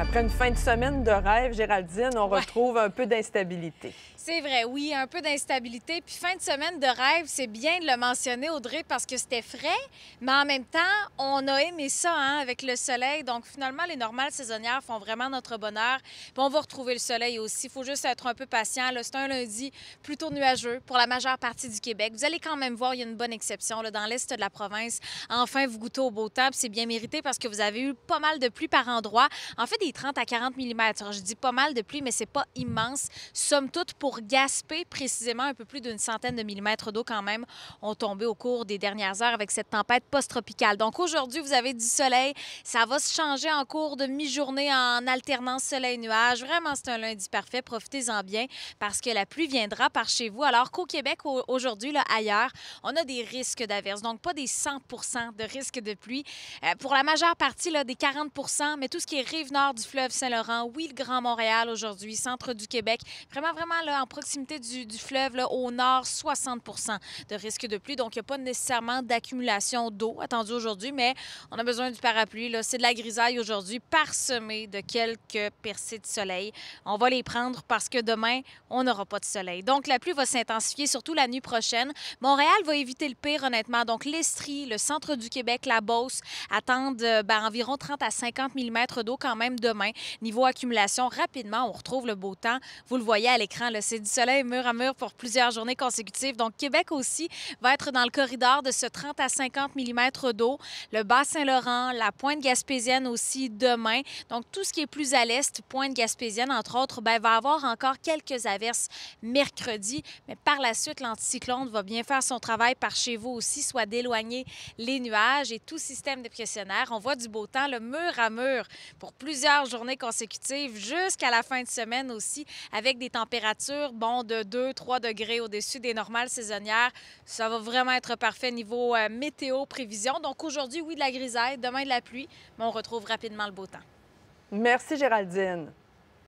Après une fin de semaine de rêve, Géraldine, on retrouve un peu d'instabilité. C'est vrai, oui, un peu d'instabilité. Puis fin de semaine de rêve, c'est bien de le mentionner, Audrey, parce que c'était frais, mais en même temps, on a aimé ça hein, avec le soleil. Donc finalement, les normales saisonnières font vraiment notre bonheur. Puis on va retrouver le soleil aussi. Il faut juste être un peu patient. C'est un lundi plutôt nuageux pour la majeure partie du Québec. Vous allez quand même voir, il y a une bonne exception là, dans l'est de la province. Enfin, vous goûtez au beau temps, c'est bien mérité parce que vous avez eu pas mal de pluie par endroit. En fait, 30 à 40 mm. je dis pas mal de pluie, mais c'est pas immense. Somme toute, pour gasper précisément, un peu plus d'une centaine de millimètres d'eau quand même ont tombé au cours des dernières heures avec cette tempête post-tropicale. Donc aujourd'hui, vous avez du soleil. Ça va se changer en cours de mi-journée en alternance soleil-nuage. Vraiment, c'est un lundi parfait. Profitez-en bien parce que la pluie viendra par chez vous. Alors qu'au Québec, aujourd'hui, ailleurs, on a des risques d'averse. Donc pas des 100 de risque de pluie. Euh, pour la majeure partie là, des 40 mais tout ce qui est rive nord du fleuve Saint-Laurent. Oui, le Grand Montréal aujourd'hui, centre du Québec. Vraiment, vraiment là, en proximité du, fleuve, là, au nord, 60 de risque de pluie. Donc, il n'y a pas nécessairement d'accumulation d'eau attendue aujourd'hui, mais on a besoin du parapluie. C'est de la grisaille aujourd'hui, parsemée de quelques percées de soleil. On va les prendre parce que demain, on n'aura pas de soleil. Donc, la pluie va s'intensifier, surtout la nuit prochaine. Montréal va éviter le pire, honnêtement. Donc, l'Estrie, le centre du Québec, la Beauce attendent euh, ben, environ 30 à 50 mm d'eau quand même de demain. Niveau accumulation, rapidement, on retrouve le beau temps. Vous le voyez à l'écran, c'est du soleil mur à mur pour plusieurs journées consécutives. Donc, Québec aussi va être dans le corridor de ce 30 à 50 mm d'eau. Le Bas-Saint-Laurent, la pointe gaspésienne aussi demain. Donc, tout ce qui est plus à l'est, pointe gaspésienne, entre autres, ben, va avoir encore quelques averses mercredi. Mais par la suite, l'anticyclone va bien faire son travail par chez vous aussi, soit d'éloigner les nuages et tout système dépressionnaire. On voit du beau temps, le mur à mur pour plusieurs journées consécutives jusqu'à la fin de semaine aussi, avec des températures bon, de 2-3 degrés au-dessus des normales saisonnières. Ça va vraiment être parfait niveau euh, météo, prévision. Donc aujourd'hui, oui, de la grisaille, demain de la pluie, mais on retrouve rapidement le beau temps. Merci Géraldine.